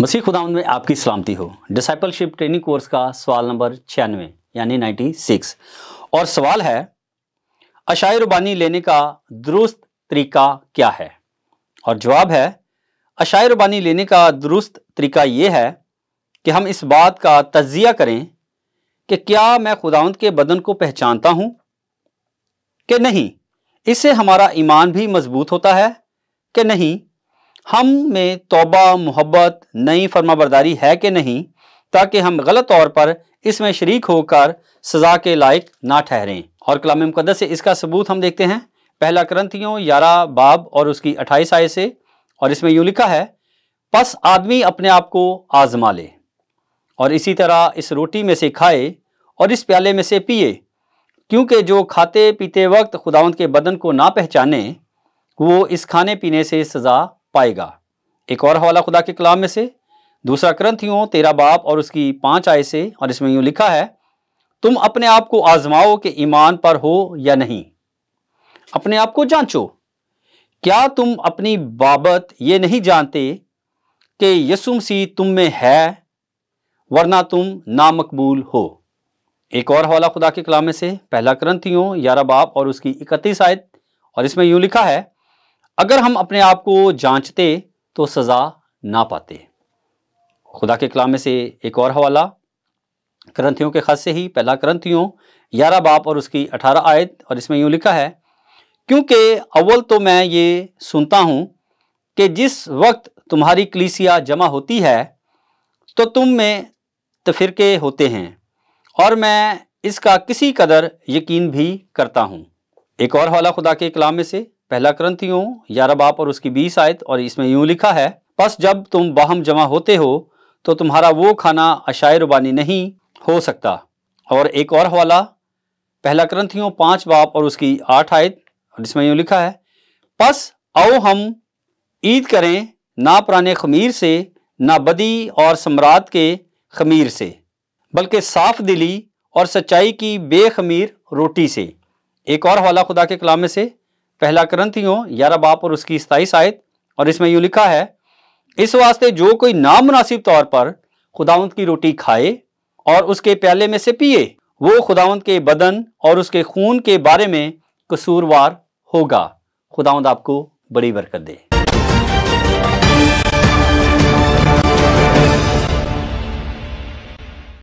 मसीह खुदाउन में आपकी सलामती हो डिसाइपलशिप ट्रेनिंग कोर्स का सवाल नंबर छियानवे यानी 96 और सवाल है अशाई रुबानी लेने का दुरुस्त तरीका क्या है और जवाब है अशाई रुबानी लेने का दुरुस्त तरीका ये है कि हम इस बात का तजिया करें कि क्या मैं खुदाउंद के बदन को पहचानता हूँ कि नहीं इससे हमारा ईमान भी मजबूत होता है कि नहीं हम में तोबा मोहब्बत नई फर्माबरदारी है कि नहीं ताकि हम गलत तौर पर इसमें शरीक होकर सज़ा के लायक ना ठहरें और कलाम मुकदस से इसका सबूत हम देखते हैं पहला क्रंथियों यारा बाब और उसकी अट्ठाईस आय से और इसमें यूँ लिखा है बस आदमी अपने आप को आजमा ले और इसी तरह इस रोटी में से खाए और इस प्याले में से पिए क्योंकि जो खाते पीते वक्त खुदावंत के बदन को ना पहचाने वो इस खाने पीने से सज़ा पाएगा एक और हवाला खुदा के कलाम में से दूसरा ग्रंथ यूँ तेरा बाप और उसकी पांच आय से और इसमें यूँ लिखा है तुम अपने आप को आजमाओ कि ईमान पर हो या नहीं अपने आप को जांचो क्या तुम अपनी बाबत ये नहीं जानते कि यसु मसीह तुम में है वरना तुम नामकबूल हो एक और हवाला खुदा के कलामे से पहला यूँ यारा बाप और उसकी इकतीस आयत और इसमें यूँ लिखा है अगर हम अपने आप को जांचते तो सज़ा ना पाते खुदा के कलामे से एक और हवाला ग्रंथियों के ख़त से ही पहला ग्रंथियों ग्यारह बाप और उसकी अठारह आयत और इसमें यूँ लिखा है क्योंकि अव्वल तो मैं ये सुनता हूँ कि जिस वक्त तुम्हारी कलीसिया जमा होती है तो तुम में तफिरके होते हैं और मैं इसका किसी कदर यकीन भी करता हूँ एक और हवाला खुदा के कलाम में से पहला क्रंथियों ग्यारह बाप और उसकी बीस आयत और इसमें यूं लिखा है बस जब तुम बाहम जमा होते हो तो तुम्हारा वो खाना अशाय रुबानी नहीं हो सकता और एक और हवाला पहला क्रंथियों पाँच बाप और उसकी आठ आयत और इसमें यूं लिखा है बस आओ हम ईद करें ना पुराने खमीर से ना बदी और सम्राट के खमीर से बल्कि साफ दिली और सच्चाई की बेखमीर रोटी से एक और हवाला खुदा के कलाम में से पहला ग्रंथियों ग्यारह बाप और उसकी स्थाई शायद और इसमें यूँ लिखा है इस वास्ते जो कोई नामनासिब तौर पर खुदावंत की रोटी खाए और उसके प्याले में से पिए वो खुदावंत के बदन और उसके खून के बारे में कसूरवार होगा खुदावंत आपको बड़ी बरकत दे